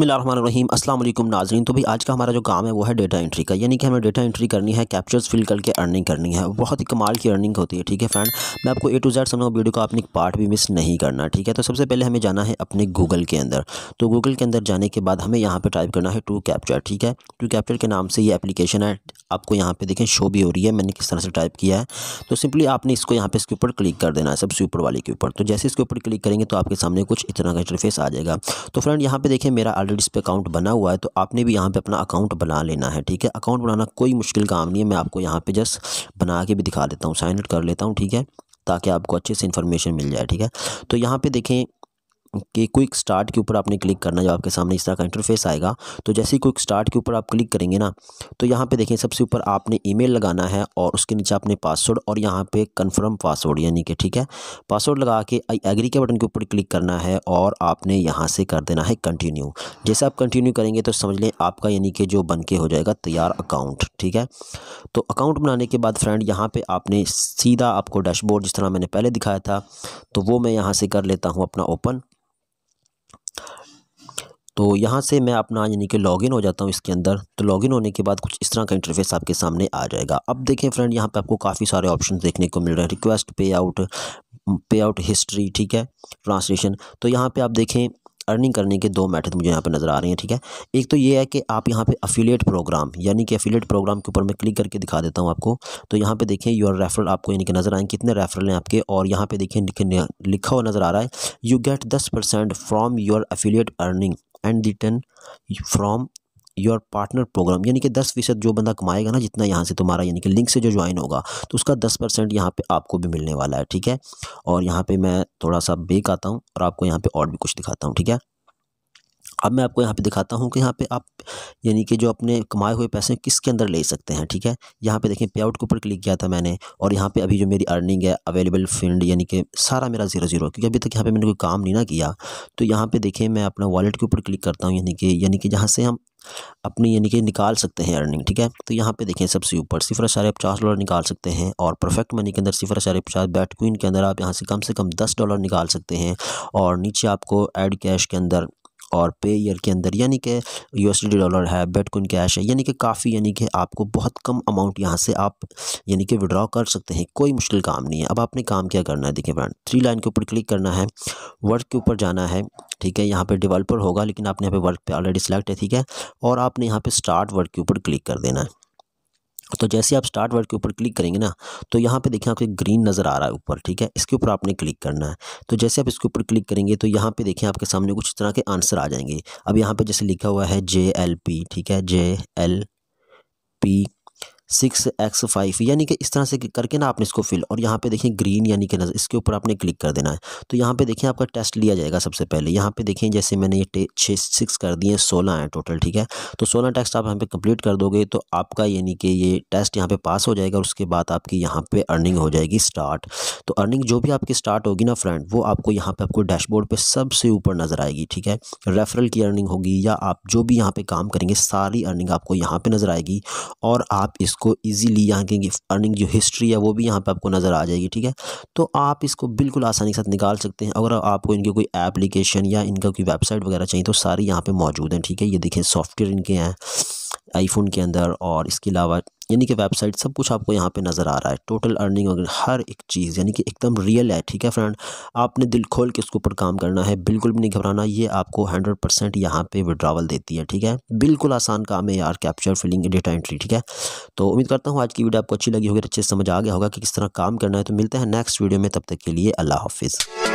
अस्सलाम वालेकुम नाजरीन तो भाई आज का हमारा जो काम है वो है डेटा एंट्री का यानी कि हमें डेटा एंट्री करनी है कैप्चर्स फिल करके अर्निंग करनी है बहुत ही कमाल की अर्निंग होती है ठीक है फ्रेंड मैं आपको ए टू जेड समझाऊँ वीडियो का आपने पार्ट भी मिस नहीं करना ठीक है तो सबसे पहले हमें जाना है अपने गूगल के अंदर तो गूगल के अंदर जाने के बाद हमें यहाँ पर टाइप करना है टू कैप्चर ठीक है टू कैप्चर के नाम से ये एप्लीकेशन है आपको यहाँ पर देखें शो भी हो रही है मैंने किस तरह से टाइप किया है तो सिंपली आपने इसको यहाँ पर इसके ऊपर क्लिक कर देना है सबसे ऊपर वाले के ऊपर तो जैसे इसके ऊपर क्लिक करेंगे तो आपके सामने कुछ इतना का इंटरफेस आ जाएगा तो फ्रेंड यहाँ पर देखें मेरा ऑलरेडी इस पर अकाउंट बना हुआ है तो आपने भी यहाँ पे अपना अकाउंट बना लेना है ठीक है अकाउंट बनाना कोई मुश्किल काम नहीं है मैं आपको यहाँ पे जस्ट बना के भी दिखा देता हूँ साइन कर लेता हूँ ठीक है ताकि आपको अच्छे से इन्फॉर्मेशन मिल जाए ठीक है तो यहाँ पे देखें के क्विक स्टार्ट के ऊपर आपने क्लिक करना जब आपके सामने इस तरह का इंटरफेस आएगा तो जैसे ही क्विक स्टार्ट के ऊपर आप क्लिक करेंगे ना तो यहाँ पे देखें सबसे ऊपर आपने ईमेल लगाना है और उसके नीचे आपने पासवर्ड और यहाँ पे कंफर्म पासवर्ड यानी कि ठीक है पासवर्ड लगा के एग्री के बटन के ऊपर क्लिक करना है और आपने यहाँ से कर देना है कंटिन्यू जैसे आप कंटिन्यू करेंगे तो समझ लें आपका यानी कि जो बन के हो जाएगा तैयार अकाउंट ठीक है तो अकाउंट बनाने के बाद फ्रेंड यहाँ पर आपने सीधा आपको डैशबोर्ड जिस तरह मैंने पहले दिखाया था तो वो मैं यहाँ से कर लेता हूँ अपना ओपन तो यहाँ से मैं अपना यानी कि लॉगिन हो जाता हूँ इसके अंदर तो लॉगिन होने के बाद कुछ इस तरह का इंटरफेस आपके सामने आ जाएगा अब देखें फ्रेंड यहाँ पे आपको काफ़ी सारे ऑप्शन देखने को मिल रहे हैं रिक्वेस्ट पे आउट पे आउट हिस्ट्री ठीक है ट्रांसलेशन तो यहाँ पर आप देखें अर्निंग करने के दो मैथड मुझे यहाँ पर नज़र आ रहे हैं ठीक है एक तो ये है कि आप यहाँ पे अफिलेट प्रोग्राम यानी कि अफिलेट प्रोग्राम के ऊपर मैं क्लिक करके दिखा देता हूँ आपको तो यहाँ पे देखें योर रेफरल आपको यानी कि नज़र आएंगे कितने रेफरल हैं आपके और यहाँ पे देखें लिखा हुआ नज़र आ रहा है यू गेट दस percent from your affiliate earning and return from your partner program यानी कि दस फीसद जो बंदा कमाएगा ना जितना यहाँ से तुम्हारा यानी कि लिंक से जो ज्वाइन होगा तो उसका दस परसेंट यहाँ पर आपको भी मिलने वाला है ठीक है और यहाँ पर मैं थोड़ा सा बेक आता हूँ और आपको यहाँ पर और भी कुछ दिखाता हूँ ठीक है अब मैं आपको यहाँ पे दिखाता हूँ कि यहाँ पे आप यानी कि जो अपने कमाए हुए पैसे किसके अंदर ले सकते हैं ठीक है यहाँ पे देखें पे आउट के ऊपर क्लिक किया था मैंने और यहाँ पे अभी जो मेरी अर्निंग है अवेलेबल फील्ड यानी कि सारा मेरा जीरो जीरो क्योंकि अभी तक यहाँ पे मैंने कोई काम नहीं ना किया तो यहाँ पर देखें मैं अपना वॉलेट के ऊपर क्लिक करता हूँ यानी कि यानी कि जहाँ से हम अपनी यानी कि निकाल सकते हैं अर्निंग ठीक है तो यहाँ पे देखें सबसे ऊपर सिफर अशारे पचास डॉलर निकाल सकते हैं और परफेक्ट मनी के अंदर सिफर अशारे पचास बैट क्वीन के अंदर आप यहाँ से कम से कम दस डॉलर निकाल सकते हैं और नीचे आपको एड कैश के अंदर और पे ईयर के अंदर यानी कि यू डॉलर है बेटकॉइन कैश है यानी कि काफ़ी यानी कि आपको बहुत कम अमाउंट यहाँ से आप यानी कि विड्रॉ कर सकते हैं कोई मुश्किल काम नहीं है अब आपने काम क्या करना है देखिए फ्रेंड थ्री लाइन के ऊपर क्लिक करना है वर्क के ऊपर जाना है ठीक है यहाँ पर डिवेल्पर होगा लेकिन आपने यहाँ पर वर्क पर ऑलरेडी सेलेक्ट है ठीक है और आपने यहाँ पर स्टार्ट वर्क के ऊपर क्लिक कर देना है तो जैसे आप स्टार्ट वर्ड के ऊपर क्लिक करेंगे ना तो यहाँ पे देखिए आपको एक ग्रीन नज़र आ रहा है ऊपर ठीक है इसके ऊपर आपने क्लिक करना है तो जैसे आप इसके ऊपर क्लिक करेंगे तो यहाँ पे देखिए आपके सामने कुछ इस तरह के आंसर आ जाएंगे अब यहाँ पे जैसे लिखा हुआ है जे एल पी ठीक है J L P six X five यानी कि इस तरह से करके ना आपने इसको फिल और यहाँ पे देखिए ग्रीन यानी कि नज़र इसके ऊपर आपने क्लिक कर देना है तो यहाँ पे देखिए आपका टेस्ट लिया जाएगा सबसे पहले यहाँ पे देखिए जैसे मैंने ये छः सिक्स कर दिए सोलह हैं टोटल ठीक है तो सोलह टेस्ट आप यहाँ पे कंप्लीट कर दोगे तो आपका यानी कि ये टेस्ट यहाँ पर पास हो जाएगा और उसके बाद आपकी यहाँ पर अर्निंग हो जाएगी स्टार्ट तो अर्निंग जो भी आपकी स्टार्ट होगी ना फ्रेंड वो आपको यहाँ पर आपको डैशबोर्ड पर सबसे ऊपर नज़र आएगी ठीक है रेफरल की अर्निंग होगी या आप जो भी यहाँ पर काम करेंगे सारी अर्निंग आपको यहाँ पर नज़र आएगी और आप इस इसको इजीली यहाँ की अर्निंग जो हिस्ट्री है वो भी यहाँ पे आपको नज़र आ जाएगी ठीक है तो आप इसको बिल्कुल आसानी के साथ निकाल सकते हैं अगर आपको इनके कोई एप्लीकेशन या इनका कोई वेबसाइट वगैरह चाहिए तो सारी यहाँ पर मौजूद हैं ठीक है ये देखिए सॉफ्टवेयर इनके हैं आईफोन के अंदर और इसके अलावा यानी कि वेबसाइट सब कुछ आपको यहाँ पे नज़र आ रहा है टोटल अर्निंग वगैरह हर एक चीज़ यानी कि एकदम रियल है ठीक है फ्रेंड आपने दिल खोल के इसके ऊपर काम करना है बिल्कुल भी नहीं घबराना ये आपको हंड्रेड परसेंट यहाँ पर विड्रावल देती है ठीक है बिल्कुल आसान काम है यार कैप्चर फिलिंग डेटा एंट्री ठीक है तो उम्मीद करता हूँ आज की वीडियो आपको अच्छी लगी होगी अच्छे समझ आ गया होगा कि किस तरह काम करना है तो मिलते हैं नेक्स्ट वीडियो में तब तक के लिए अल्लाह हाफिज़